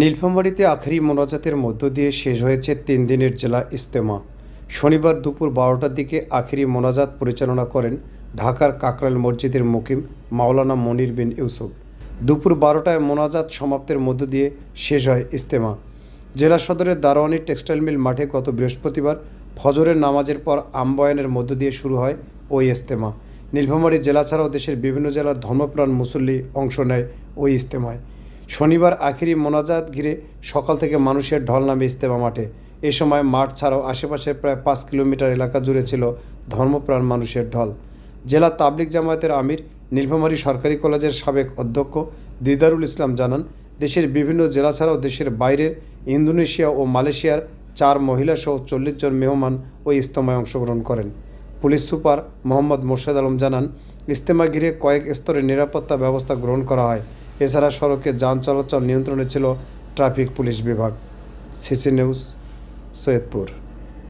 নীলফামবাড়িতে আখেরি মোনাজাতের মধ্য দিয়ে শেষ হয়েছে তিন দিনের জেলা ইস্তেমা শনিবার দুপুর বারোটার দিকে আখেরি মোনাজাত পরিচালনা করেন ঢাকার কাকরাল মসজিদের মুকিম মাওলানা মনির বিন ইউসুফ দুপুর বারোটায় মোনাজাত সমাপ্তের মধ্য দিয়ে শেষ হয় ইস্তেমা জেলা সদরের দারোয়ানি টেক্সটাইল মিল মাঠে গত বৃহস্পতিবার ফজরের নামাজের পর আমবয়ানের মধ্য দিয়ে শুরু হয় ওই ইস্তেমা নীলফামবাড়ি জেলা ছাড়াও দেশের বিভিন্ন জেলার ধর্মপ্রাণ মুসল্লি অংশ নেয় ওই ইস্তেমায় শনিবার আখেরি মোনাজাত ঘিরে সকাল থেকে মানুষের ঢল নামে ইস্তেমা মাঠে এ সময় মাঠ ছাড়াও আশেপাশের প্রায় পাঁচ কিলোমিটার এলাকা জুড়ে ছিল ধর্মপ্রাণ মানুষের ঢল জেলা তাবলিক জামায়াতের আমির নীলফামারী সরকারি কলেজের সাবেক অধ্যক্ষ দিদারুল ইসলাম জানান দেশের বিভিন্ন জেলা ছাড়াও দেশের বাইরের ইন্দোনেশিয়া ও মালয়েশিয়ার চার মহিলাসহ চল্লিশ জন মেহমান ওই ইস্তমায় অংশগ্রহণ করেন পুলিশ সুপার মোহাম্মদ মোর্শেদ আলম জানান ইস্তেমা ঘিরে কয়েক স্তরে নিরাপত্তা ব্যবস্থা গ্রহণ করা হয় এছাড়া সড়কে যান চলাচল নিয়ন্ত্রণে ছিল ট্রাফিক পুলিশ বিভাগ সিসি নিউজ সৈয়দপুর